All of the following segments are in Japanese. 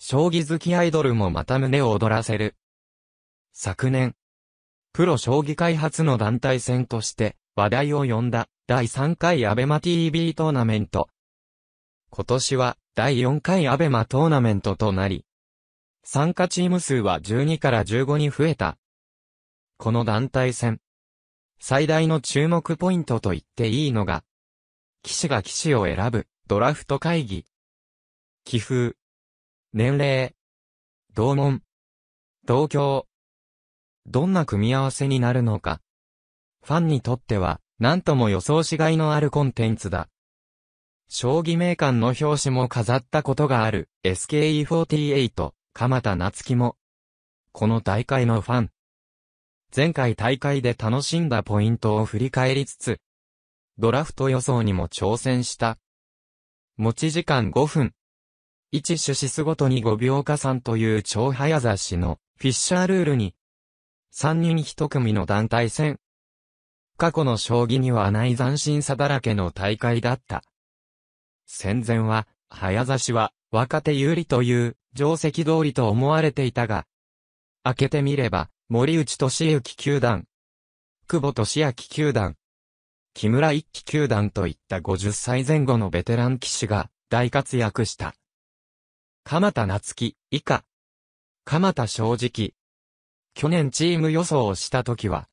将棋好きアイドルもまた胸を躍らせる。昨年、プロ将棋開発の団体戦として話題を呼んだ第3回アベマ TV トーナメント。今年は第4回アベマトーナメントとなり、参加チーム数は12から15に増えた。この団体戦。最大の注目ポイントと言っていいのが、騎士が騎士を選ぶドラフト会議。棋風、年齢。同門。同郷。どんな組み合わせになるのか。ファンにとっては、なんとも予想しがいのあるコンテンツだ。将棋名鑑の表紙も飾ったことがある、SKE48、鎌田夏樹も。この大会のファン。前回大会で楽しんだポイントを振り返りつつ、ドラフト予想にも挑戦した。持ち時間5分。一種子スごとに5秒加算という超早指しのフィッシャールールに、3人1組の団体戦。過去の将棋にはない斬新さだらけの大会だった。戦前は、早指しは若手有利という定石通りと思われていたが、開けてみれば、森内俊之球団、久保俊明球団、木村一騎球団といった50歳前後のベテラン騎士が大活躍した。鎌田夏樹、以下。鎌田正直。去年チーム予想をした時は、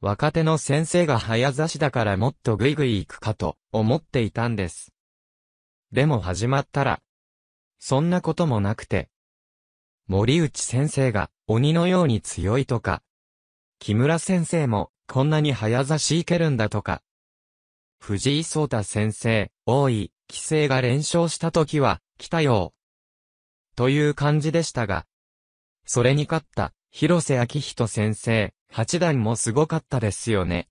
若手の先生が早指しだからもっとグイグイ行くかと思っていたんです。でも始まったら、そんなこともなくて、森内先生が鬼のように強いとか、木村先生もこんなに早指しいけるんだとか、藤井聡太先生、大井、規制が連勝した時は、来たよ、という感じでしたが、それに勝った広瀬明人先生、八段もすごかったですよね。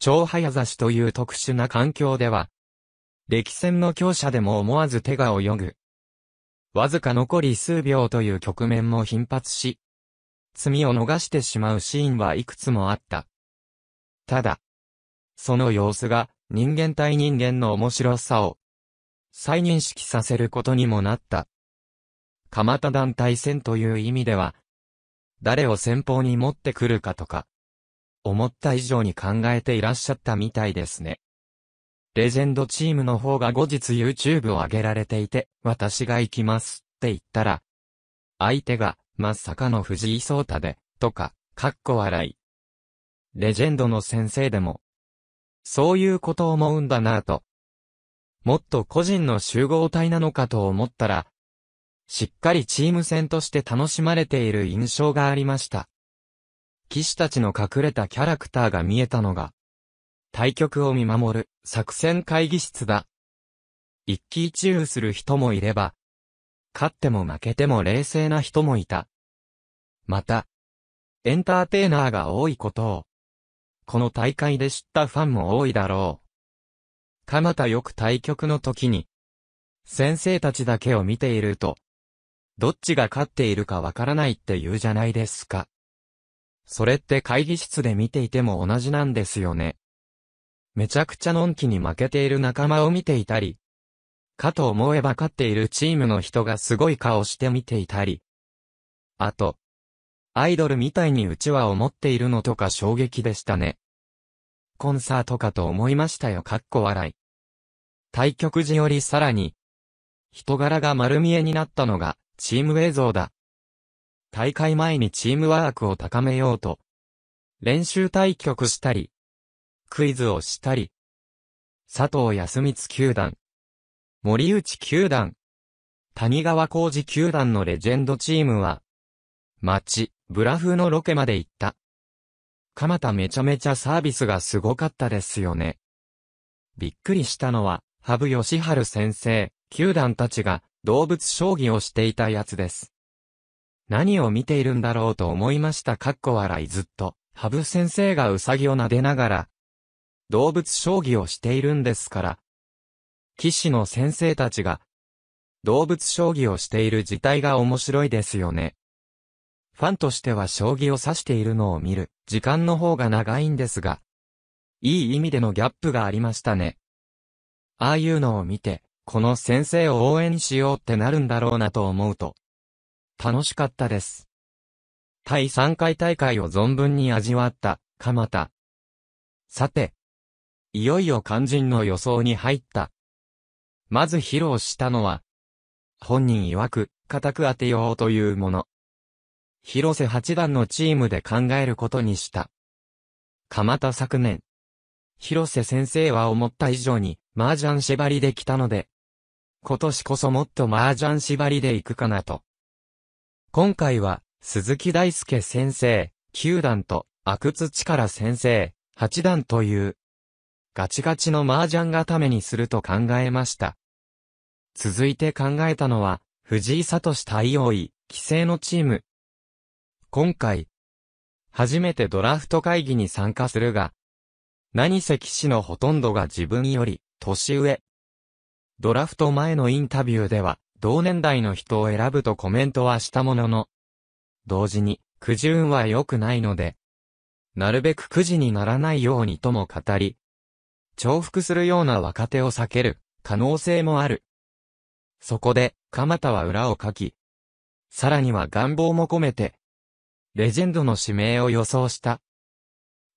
超早指しという特殊な環境では、歴戦の強者でも思わず手が泳ぐ。わずか残り数秒という局面も頻発し、罪を逃してしまうシーンはいくつもあった。ただ、その様子が人間対人間の面白さを再認識させることにもなった。蒲田団体戦という意味では、誰を先方に持ってくるかとか、思った以上に考えていらっしゃったみたいですね。レジェンドチームの方が後日 YouTube を上げられていて、私が行きますって言ったら、相手が、まさかの藤井聡太で、とか、かっこ笑い。レジェンドの先生でも、そういうこと思うんだなぁと。もっと個人の集合体なのかと思ったら、しっかりチーム戦として楽しまれている印象がありました。騎士たちの隠れたキャラクターが見えたのが、対局を見守る作戦会議室だ。一気一遊する人もいれば、勝っても負けても冷静な人もいた。また、エンターテイナーが多いことを、この大会で知ったファンも多いだろう。かまたよく対局の時に、先生たちだけを見ていると、どっちが勝っているかわからないって言うじゃないですか。それって会議室で見ていても同じなんですよね。めちゃくちゃのんきに負けている仲間を見ていたり、かと思えば勝っているチームの人がすごい顔して見ていたり。あと、アイドルみたいにうちは思っているのとか衝撃でしたね。コンサートかと思いましたよかっこ笑い。対局時よりさらに、人柄が丸見えになったのが、チーム映像だ。大会前にチームワークを高めようと、練習対局したり、クイズをしたり、佐藤康光球団、森内球団、谷川浩二球団のレジェンドチームは、町、ブラフのロケまで行った。鎌田めちゃめちゃサービスがすごかったですよね。びっくりしたのは、羽生ハル先生、球団たちが、動物将棋をしていたやつです。何を見ているんだろうと思いましたかっこ笑いずっと、ハブ先生がウサギを撫でながら、動物将棋をしているんですから。騎士の先生たちが、動物将棋をしている自体が面白いですよね。ファンとしては将棋を指しているのを見る、時間の方が長いんですが、いい意味でのギャップがありましたね。ああいうのを見て、この先生を応援しようってなるんだろうなと思うと、楽しかったです。第3回大会を存分に味わった、ま田。さて、いよいよ肝心の予想に入った。まず披露したのは、本人曰く、固く当てようというもの。広瀬八段のチームで考えることにした。ま田昨年。広瀬先生は思った以上に、麻雀縛りできたので、今年こそもっと麻雀縛りで行くかなと。今回は、鈴木大介先生、9段と、阿久津力先生、8段という、ガチガチの麻雀がためにすると考えました。続いて考えたのは、藤井聡太陽位、規制のチーム。今回、初めてドラフト会議に参加するが、何せ騎士のほとんどが自分より、年上、ドラフト前のインタビューでは、同年代の人を選ぶとコメントはしたものの、同時に、苦運は良くないので、なるべくくじにならないようにとも語り、重複するような若手を避ける可能性もある。そこで、鎌田は裏を書き、さらには願望も込めて、レジェンドの指名を予想した。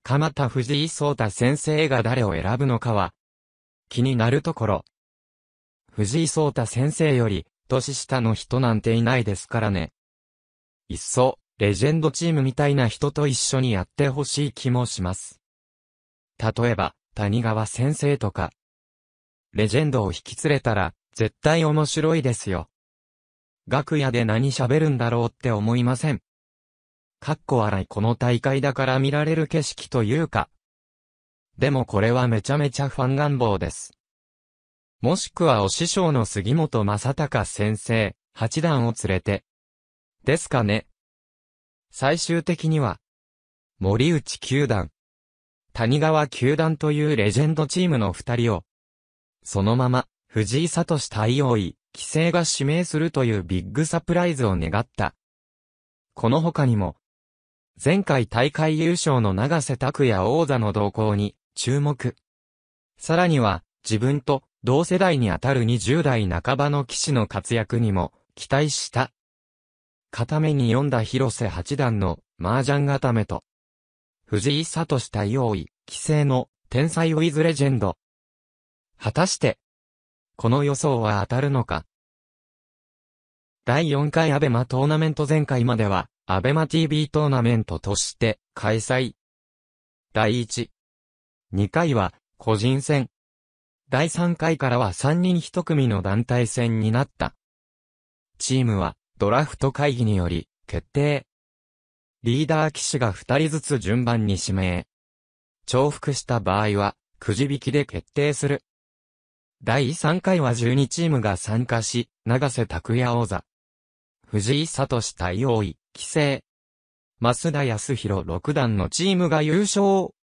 鎌田藤井聡太先生が誰を選ぶのかは、気になるところ。藤井聡太先生より、年下の人なんていないですからね。いっそ、レジェンドチームみたいな人と一緒にやってほしい気もします。例えば、谷川先生とか。レジェンドを引き連れたら、絶対面白いですよ。楽屋で何喋るんだろうって思いません。かっこ笑いこの大会だから見られる景色というか。でもこれはめちゃめちゃファン願望です。もしくはお師匠の杉本正隆先生、八段を連れて。ですかね。最終的には、森内球団、谷川球団というレジェンドチームの二人を、そのまま、藤井聡対応位、規制が指名するというビッグサプライズを願った。この他にも、前回大会優勝の長瀬拓也王座の動向に注目。さらには、自分と同世代にあたる20代半ばの騎士の活躍にも期待した。片目に読んだ広瀬八段の麻雀固めと、藤井聡対王位、棋聖の天才ウィズレジェンド。果たして、この予想は当たるのか第4回アベマトーナメント前回までは、アベマ TV トーナメントとして開催。第1、2回は個人戦、第3回からは3人1組の団体戦になった。チームは、ドラフト会議により、決定。リーダー騎士が2人ずつ順番に指名。重複した場合は、くじ引きで決定する。第3回は12チームが参加し、長瀬拓也王座。藤井聡対王位、棋聖。増田康弘六段のチームが優勝。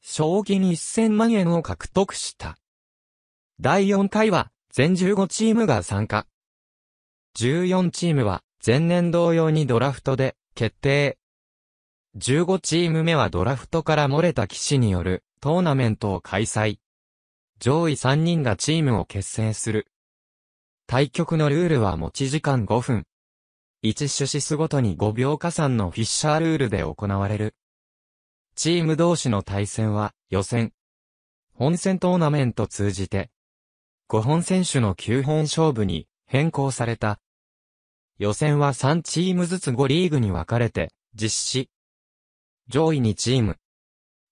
賞金1000万円を獲得した。第4回は、全15チームが参加。14チームは、前年同様にドラフトで、決定。15チーム目はドラフトから漏れた騎士による、トーナメントを開催。上位3人がチームを結成する。対局のルールは持ち時間5分。1種子スごとに5秒加算のフィッシャールールで行われる。チーム同士の対戦は予選。本戦トーナメント通じて5本選手の9本勝負に変更された。予選は3チームずつ5リーグに分かれて実施。上位2チーム。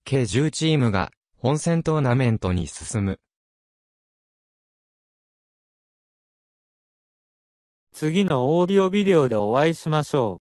計10チームが本戦トーナメントに進む。次のオーディオビデオでお会いしましょう。